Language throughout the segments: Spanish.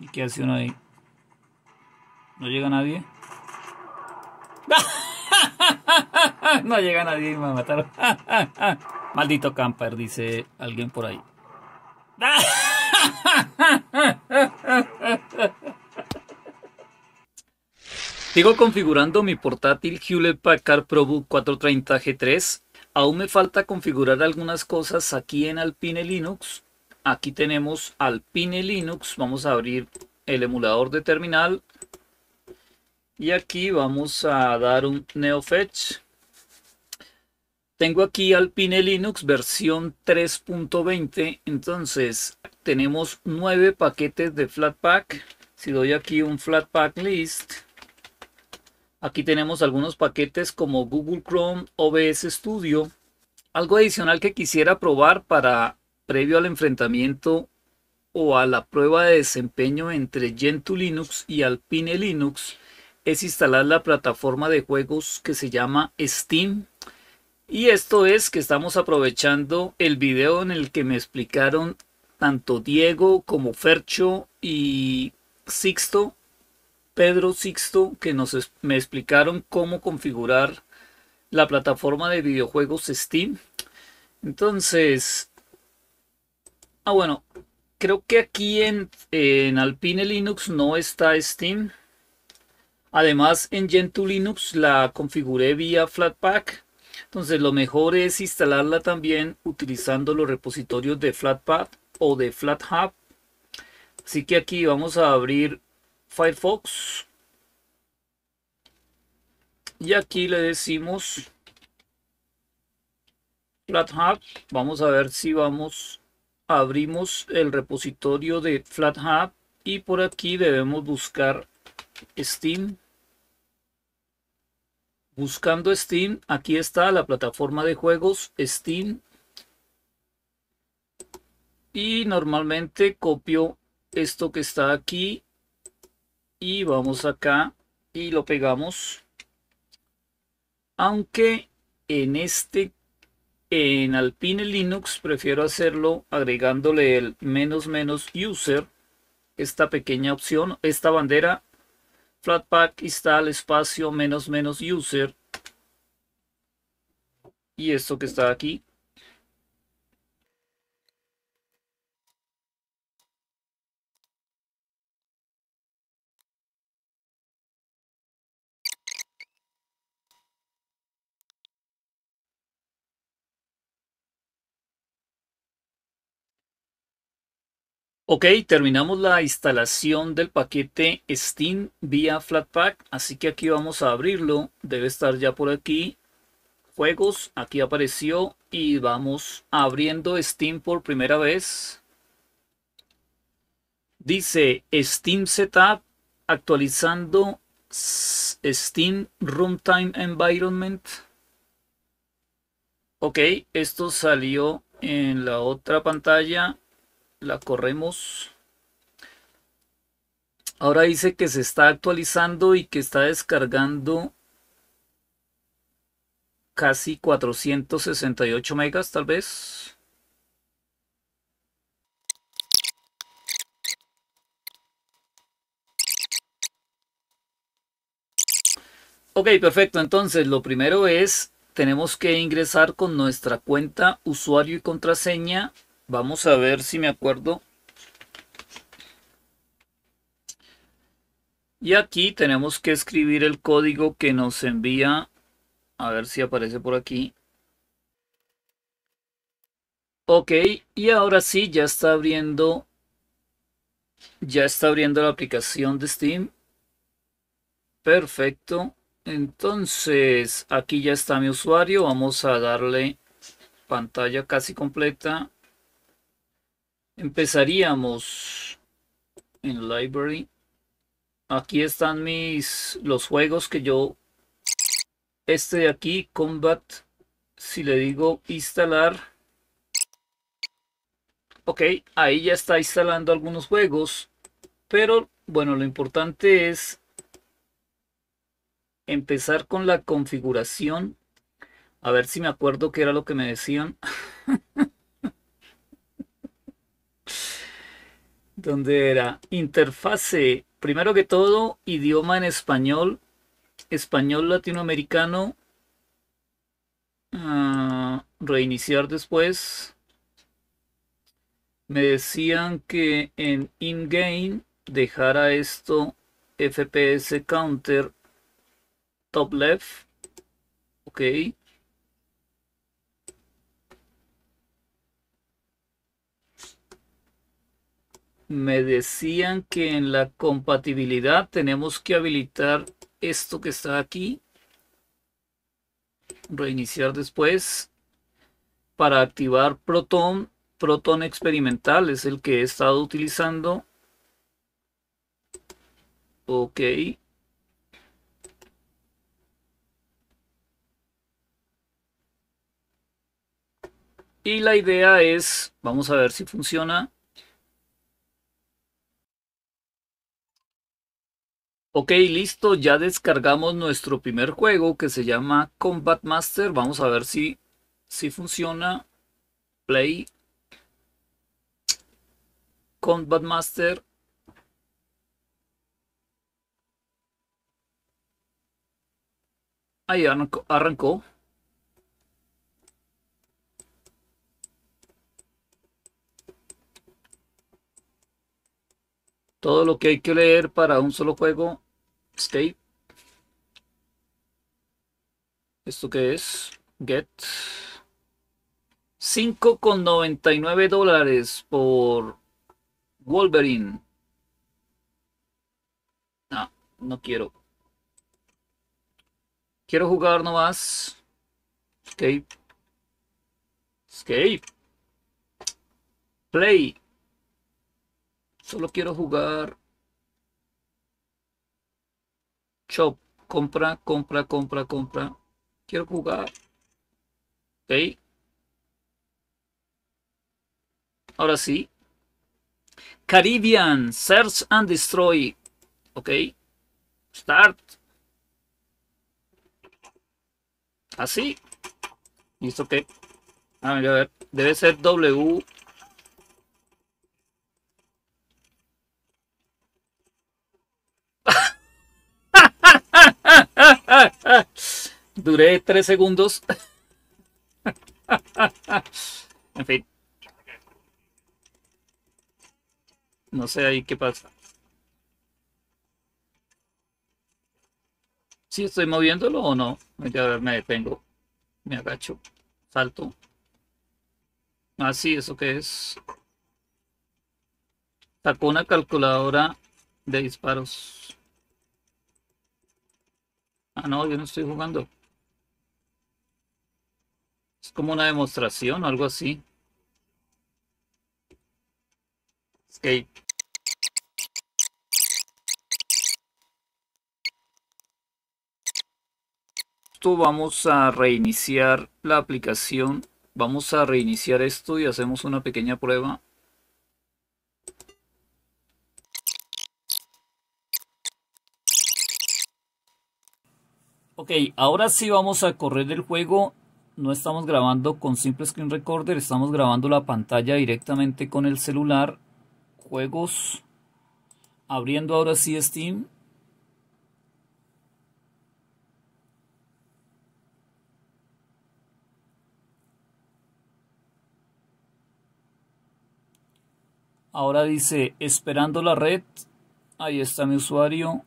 ¿Y qué hace uno ahí? ¿No llega nadie? no llega nadie me mataron. Maldito camper, dice alguien por ahí. Sigo configurando mi portátil Hewlett Packard ProBook 430 G3. Aún me falta configurar algunas cosas aquí en Alpine Linux, aquí tenemos Alpine Linux. Vamos a abrir el emulador de terminal. Y aquí vamos a dar un NeoFetch. Tengo aquí Alpine Linux versión 3.20. Entonces tenemos nueve paquetes de Flatpak. Si doy aquí un Flatpak list. Aquí tenemos algunos paquetes como Google Chrome, OBS Studio. Algo adicional que quisiera probar para previo al enfrentamiento o a la prueba de desempeño entre Gentoo Linux y Alpine Linux es instalar la plataforma de juegos que se llama Steam. Y esto es que estamos aprovechando el video en el que me explicaron tanto Diego como Fercho y Sixto, Pedro Sixto, que nos, me explicaron cómo configurar la plataforma de videojuegos Steam. Entonces, Ah, bueno, creo que aquí en, Alpine Linux no está Steam. Además, en Gentoo Linux la configuré vía Flatpak. Entonces, lo mejor es instalarla también utilizando los repositorios de Flatpak o de FlatHub. Así que aquí vamos a abrir Firefox. Y aquí le decimos FlatHub. Vamos a ver si vamos abrimos el repositorio de FlatHub y por aquí debemos buscar Steam. Buscando Steam, aquí está la plataforma de juegos Steam. Y normalmente copio esto que está aquí y vamos acá y lo pegamos. Aunque en este en Alpine Linux prefiero hacerlo agregándole el menos menos user, esta pequeña opción, esta bandera, Flatpak install espacio menos menos user, y esto que está aquí, Ok, terminamos la instalación del paquete Steam vía Flatpak, así que aquí vamos a abrirlo, debe estar ya por aquí, juegos, aquí apareció y vamos abriendo Steam por primera vez. Dice Steam Setup actualizando Steam Runtime Environment. Ok, esto salió en la otra pantalla la corremos. Ahora dice que se está actualizando y que está descargando casi 468 megas tal vez. Ok, perfecto. Entonces, lo primero es, tenemos que ingresar con nuestra cuenta, usuario y contraseña Vamos a ver si me acuerdo. Y aquí tenemos que escribir el código que nos envía. A ver si aparece por aquí. Ok, y ahora sí, ya está abriendo. Ya está abriendo la aplicación de Steam. Perfecto. Entonces, aquí ya está mi usuario. Vamos a darle pantalla casi completa. Empezaríamos en library. Aquí están mis los juegos que yo este de aquí combat si le digo instalar ok ahí ya está instalando algunos juegos pero bueno lo importante es empezar con la configuración a ver si me acuerdo que era lo que me decían donde era interfase, primero que todo, idioma en español, español latinoamericano, ah, reiniciar después. Me decían que en in-game dejara esto FPS counter top left. Ok. me decían que en la compatibilidad tenemos que habilitar esto que está aquí. Reiniciar después. Para activar Proton. Proton experimental es el que he estado utilizando. Ok. Y la idea es, vamos a ver si funciona. Ok, listo, ya descargamos nuestro primer juego que se llama Combat Master. Vamos a ver si, si funciona. Play. Combat Master. Ahí arrancó. arrancó. Todo lo que hay que leer para un solo juego Escape. ¿Esto qué es? Get. 5,99 dólares por Wolverine. No, no quiero. Quiero jugar nomás. Escape. Escape. Play. Solo quiero jugar Shop. Compra, compra, compra, compra. Quiero jugar. Ok. Ahora sí. Caribbean, Search and Destroy. Ok. Start. Así. ¿Listo que ah, Debe ser W. Duré tres segundos. en fin. No sé ahí qué pasa. Si estoy moviéndolo o no. A ver, me detengo. Me agacho. Salto. Ah, sí, ¿eso que es? Sacó una calculadora de disparos. Ah, no, yo no estoy jugando. Es como una demostración algo así. Escape. Esto vamos a reiniciar la aplicación. Vamos a reiniciar esto y hacemos una pequeña prueba. Ok, ahora sí vamos a correr el juego no estamos grabando con simple screen recorder, estamos grabando la pantalla directamente con el celular. Juegos. Abriendo ahora sí Steam. Ahora dice esperando la red. Ahí está mi usuario.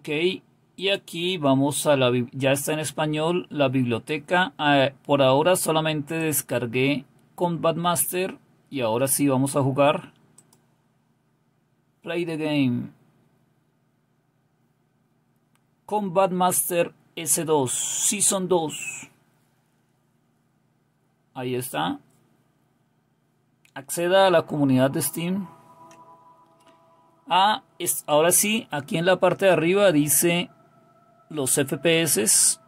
Ok, y aquí vamos a la, ya está en español la biblioteca. Ah, por ahora solamente descargué Combat Master y ahora sí vamos a jugar. Play the game. Combat Master S2, Season 2. Ahí está. Acceda a la comunidad de Steam. Ah, es, ahora sí, aquí en la parte de arriba dice los FPS.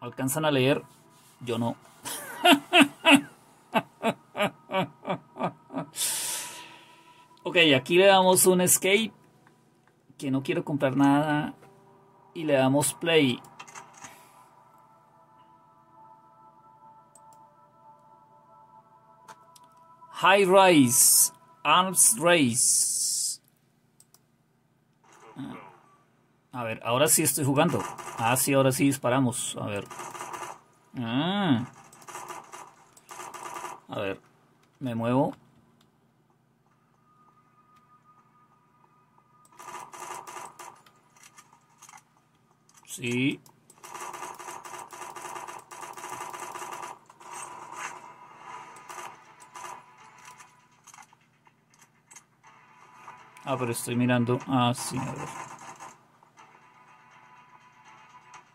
¿Alcanzan a leer? Yo no. ok, aquí le damos un escape. Que no quiero comprar nada. Y le damos play. High Rise. Arms Race. Ah, a ver, ahora sí estoy jugando. Ah, sí, ahora sí disparamos. A ver. Ah. A ver, me muevo. Sí. Ah, pero estoy mirando así, ah, a ver.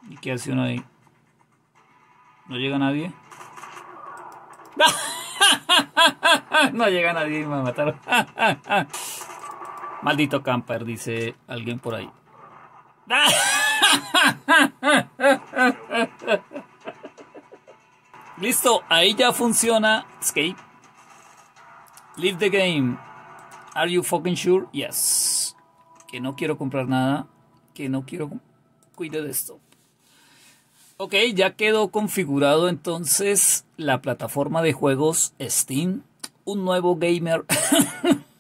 ¿Y qué hace uno ahí? ¿No llega nadie? no llega nadie, me mataron. Maldito camper, dice alguien por ahí. Listo, ahí ya funciona Escape. Leave the game. Are you fucking sure? Yes. Que no quiero comprar nada. Que no quiero. Cuide de esto. Ok, ya quedó configurado entonces la plataforma de juegos Steam. Un nuevo gamer.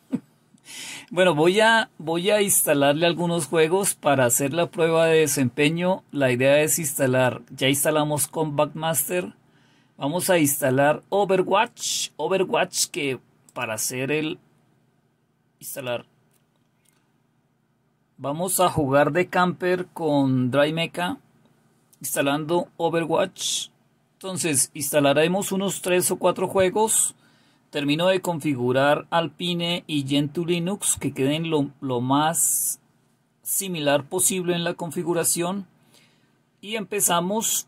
bueno, voy a, voy a instalarle algunos juegos para hacer la prueba de desempeño. La idea es instalar. Ya instalamos Combat Master. Vamos a instalar Overwatch. Overwatch que para hacer el, instalar vamos a jugar de camper con Dry instalando Overwatch entonces instalaremos unos tres o cuatro juegos termino de configurar Alpine y Gentoo Linux que queden lo, lo más similar posible en la configuración y empezamos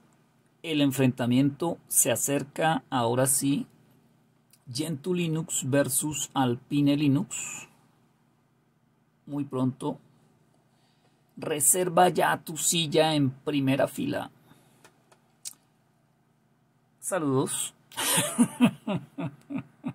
el enfrentamiento se acerca ahora sí Gentoo Linux versus Alpine Linux muy pronto. Reserva ya tu silla en primera fila. Saludos.